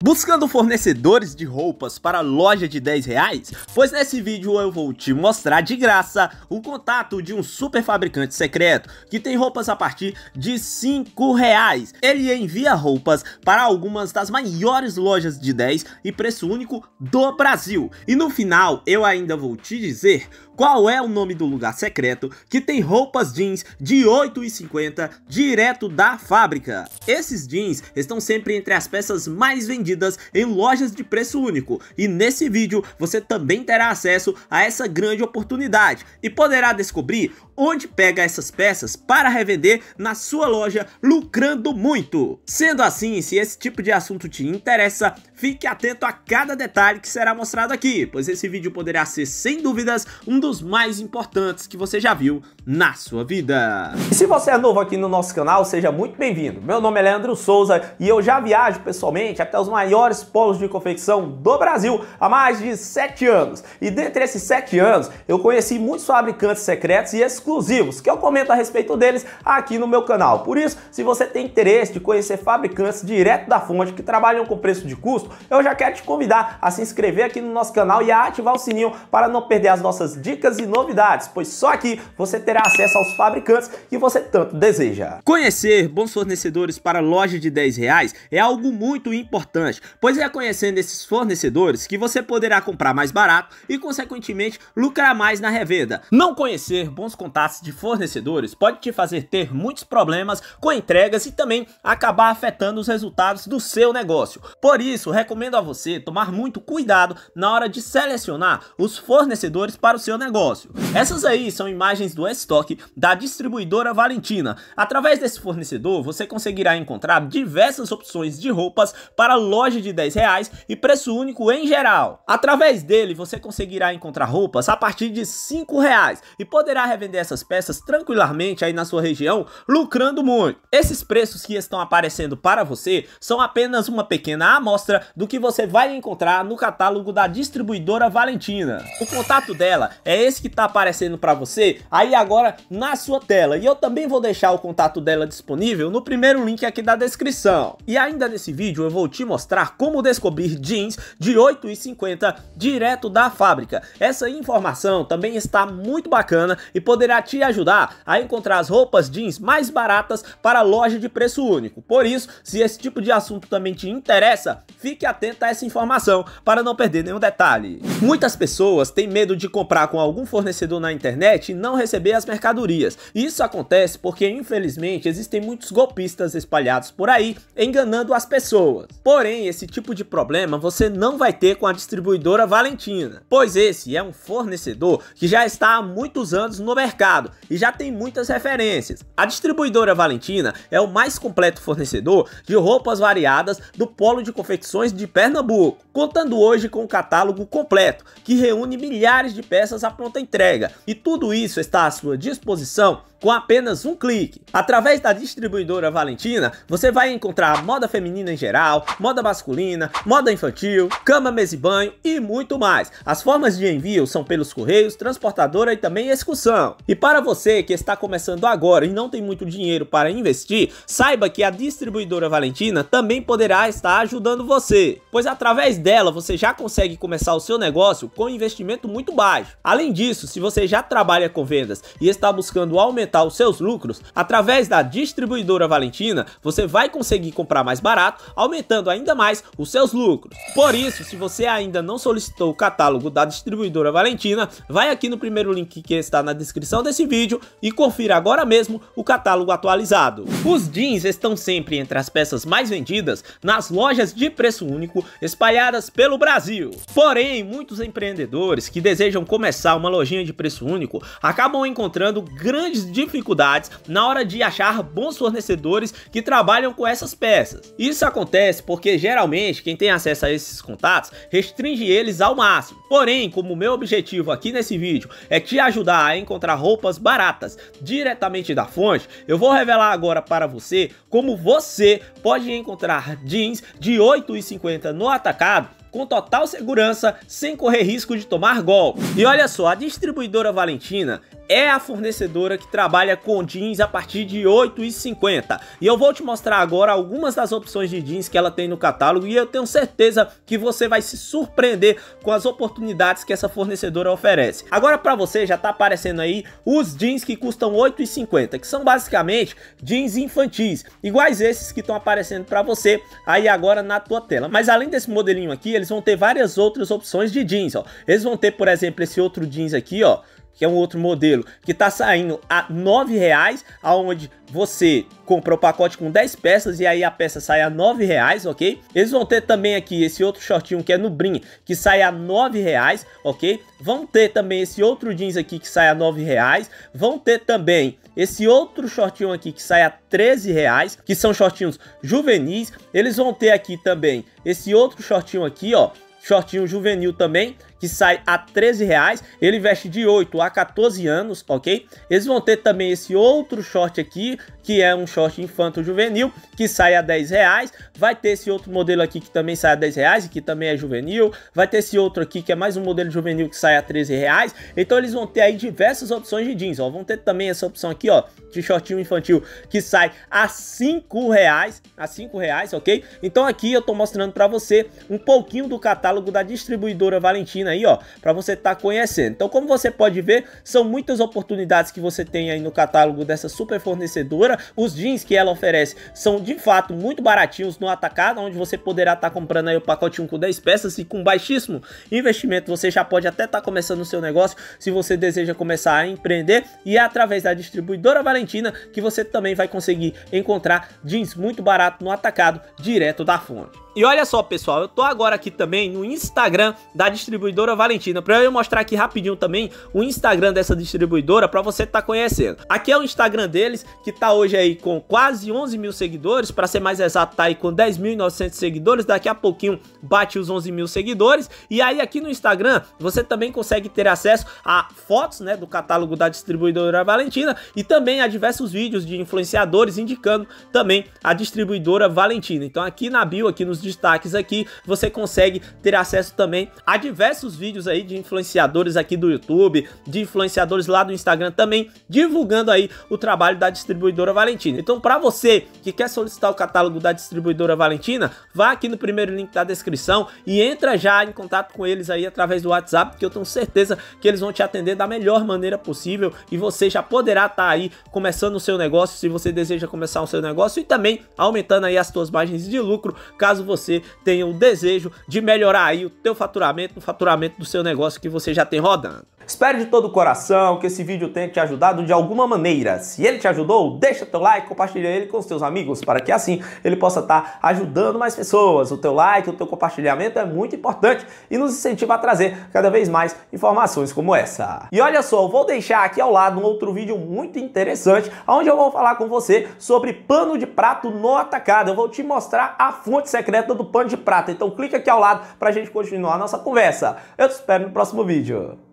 Buscando fornecedores de roupas para loja de 10 reais? Pois nesse vídeo eu vou te mostrar de graça o contato de um super fabricante secreto que tem roupas a partir de 5 reais. Ele envia roupas para algumas das maiores lojas de 10 e preço único do Brasil. E no final eu ainda vou te dizer qual é o nome do lugar secreto que tem roupas jeans de 8,50 direto da fábrica. Esses jeans estão sempre entre as peças mais vendidas vendidas em lojas de preço único. E nesse vídeo você também terá acesso a essa grande oportunidade e poderá descobrir onde pega essas peças para revender na sua loja, lucrando muito. Sendo assim, se esse tipo de assunto te interessa, fique atento a cada detalhe que será mostrado aqui, pois esse vídeo poderá ser, sem dúvidas, um dos mais importantes que você já viu na sua vida. E se você é novo aqui no nosso canal, seja muito bem-vindo. Meu nome é Leandro Souza e eu já viajo pessoalmente até os maiores polos de confecção do Brasil há mais de 7 anos. E dentre esses 7 anos, eu conheci muitos fabricantes secretos e exclusivos, que eu comento a respeito deles aqui no meu canal. Por isso, se você tem interesse de conhecer fabricantes direto da fonte que trabalham com preço de custo, eu já quero te convidar a se inscrever aqui no nosso canal e a ativar o sininho para não perder as nossas dicas e novidades, pois só aqui você terá acesso aos fabricantes que você tanto deseja. Conhecer bons fornecedores para loja de 10 reais é algo muito importante pois é conhecendo esses fornecedores que você poderá comprar mais barato e, consequentemente, lucrar mais na revenda. Não conhecer bons contatos de fornecedores pode te fazer ter muitos problemas com entregas e também acabar afetando os resultados do seu negócio. Por isso, recomendo a você tomar muito cuidado na hora de selecionar os fornecedores para o seu negócio. Essas aí são imagens do estoque da distribuidora Valentina. Através desse fornecedor, você conseguirá encontrar diversas opções de roupas para lojas loja de 10 reais e preço único em geral. Através dele, você conseguirá encontrar roupas a partir de 5 reais e poderá revender essas peças tranquilamente aí na sua região, lucrando muito. Esses preços que estão aparecendo para você são apenas uma pequena amostra do que você vai encontrar no catálogo da distribuidora Valentina. O contato dela é esse que está aparecendo para você aí agora na sua tela e eu também vou deixar o contato dela disponível no primeiro link aqui da descrição. E ainda nesse vídeo eu vou te mostrar mostrar como descobrir jeans de 8,50 direto da fábrica. Essa informação também está muito bacana e poderá te ajudar a encontrar as roupas jeans mais baratas para loja de preço único. Por isso, se esse tipo de assunto também te interessa, fique atento a essa informação para não perder nenhum detalhe. Muitas pessoas têm medo de comprar com algum fornecedor na internet e não receber as mercadorias. Isso acontece porque, infelizmente, existem muitos golpistas espalhados por aí enganando as pessoas. Porém, Porém, esse tipo de problema você não vai ter com a distribuidora Valentina, pois esse é um fornecedor que já está há muitos anos no mercado e já tem muitas referências. A distribuidora Valentina é o mais completo fornecedor de roupas variadas do polo de confecções de Pernambuco, contando hoje com um catálogo completo que reúne milhares de peças à pronta entrega, e tudo isso está à sua disposição com apenas um clique. Através da distribuidora Valentina, você vai encontrar moda feminina em geral, moda masculina, moda infantil, cama, mesa e banho e muito mais. As formas de envio são pelos correios, transportadora e também excursão. E para você que está começando agora e não tem muito dinheiro para investir, saiba que a distribuidora Valentina também poderá estar ajudando você, pois através dela você já consegue começar o seu negócio com investimento muito baixo. Além disso, se você já trabalha com vendas e está buscando aumentar aumentar os seus lucros, através da distribuidora Valentina, você vai conseguir comprar mais barato, aumentando ainda mais os seus lucros. Por isso, se você ainda não solicitou o catálogo da distribuidora Valentina, vai aqui no primeiro link que está na descrição desse vídeo e confira agora mesmo o catálogo atualizado. Os jeans estão sempre entre as peças mais vendidas nas lojas de preço único espalhadas pelo Brasil. Porém, muitos empreendedores que desejam começar uma lojinha de preço único acabam encontrando grandes dificuldades na hora de achar bons fornecedores que trabalham com essas peças. Isso acontece porque geralmente quem tem acesso a esses contatos restringe eles ao máximo. Porém, como meu objetivo aqui nesse vídeo é te ajudar a encontrar roupas baratas diretamente da fonte, eu vou revelar agora para você como você pode encontrar jeans de 8,50 no atacado com total segurança, sem correr risco de tomar golpe. E olha só, a distribuidora Valentina, é a fornecedora que trabalha com jeans a partir de 8,50. E eu vou te mostrar agora algumas das opções de jeans que ela tem no catálogo e eu tenho certeza que você vai se surpreender com as oportunidades que essa fornecedora oferece. Agora para você já tá aparecendo aí os jeans que custam 8,50, que são basicamente jeans infantis, iguais esses que estão aparecendo para você aí agora na tua tela. Mas além desse modelinho aqui, eles vão ter várias outras opções de jeans, ó. Eles vão ter, por exemplo, esse outro jeans aqui, ó, que é um outro modelo, que tá saindo a R$ 9,00, aonde você compra o pacote com 10 peças e aí a peça sai a R$ 9,00, ok? Eles vão ter também aqui esse outro shortinho que é no Brim, que sai a R$ 9,00, ok? Vão ter também esse outro jeans aqui que sai a R$ 9,00, vão ter também esse outro shortinho aqui que sai a 13 reais, que são shortinhos juvenis. Eles vão ter aqui também esse outro shortinho aqui, ó, shortinho juvenil também, que sai a 13 reais. Ele veste de 8 a 14 anos, ok? Eles vão ter também esse outro short aqui, que é um short infanto juvenil, que sai a 10 reais. Vai ter esse outro modelo aqui que também sai a 10 reais e que também é juvenil. Vai ter esse outro aqui que é mais um modelo juvenil que sai a 13 reais. Então eles vão ter aí diversas opções de jeans, ó. Vão ter também essa opção aqui, ó, de shortinho infantil que sai a 5 reais, a 5 reais, ok? Então aqui eu tô mostrando para você um pouquinho do catálogo da distribuidora Valentina aí, ó, para você estar tá conhecendo. Então, como você pode ver, são muitas oportunidades que você tem aí no catálogo dessa super fornecedora. Os jeans que ela oferece são de fato muito baratinhos no atacado, onde você poderá estar tá comprando aí o pacote 1 com 10 peças e com baixíssimo investimento você já pode até estar tá começando o seu negócio se você deseja começar a empreender e é através da distribuidora Valentina que você também vai conseguir encontrar jeans muito barato no atacado direto da fonte. E olha só, pessoal, eu tô agora aqui também no Instagram da distribuidora Valentina, pra eu mostrar aqui rapidinho também o Instagram dessa distribuidora pra você tá conhecendo. Aqui é o Instagram deles, que tá hoje aí com quase 11 mil seguidores, pra ser mais exato, tá aí com 10.900 seguidores, daqui a pouquinho bate os 11 mil seguidores, e aí aqui no Instagram você também consegue ter acesso a fotos, né, do catálogo da distribuidora Valentina e também a diversos vídeos de influenciadores indicando também a distribuidora Valentina. Então aqui na bio, aqui nos destaques aqui, você consegue ter acesso também a diversos vídeos aí de influenciadores aqui do YouTube, de influenciadores lá do Instagram também, divulgando aí o trabalho da distribuidora Valentina. Então, para você que quer solicitar o catálogo da distribuidora Valentina, vá aqui no primeiro link da descrição e entra já em contato com eles aí através do WhatsApp, que eu tenho certeza que eles vão te atender da melhor maneira possível e você já poderá estar tá aí começando o seu negócio se você deseja começar o seu negócio e também aumentando aí as suas margens de lucro, caso você você tenha um desejo de melhorar aí o teu faturamento, o faturamento do seu negócio que você já tem rodando. Espero de todo o coração que esse vídeo tenha te ajudado de alguma maneira. Se ele te ajudou, deixa teu like, compartilha ele com os teus amigos para que assim ele possa estar tá ajudando mais pessoas. O teu like, o teu compartilhamento é muito importante e nos incentiva a trazer cada vez mais informações como essa. E olha só, eu vou deixar aqui ao lado um outro vídeo muito interessante, onde eu vou falar com você sobre pano de prato no atacado. Eu vou te mostrar a fonte secreta do pano de prato. Então clica aqui ao lado para a gente continuar a nossa conversa. Eu te espero no próximo vídeo.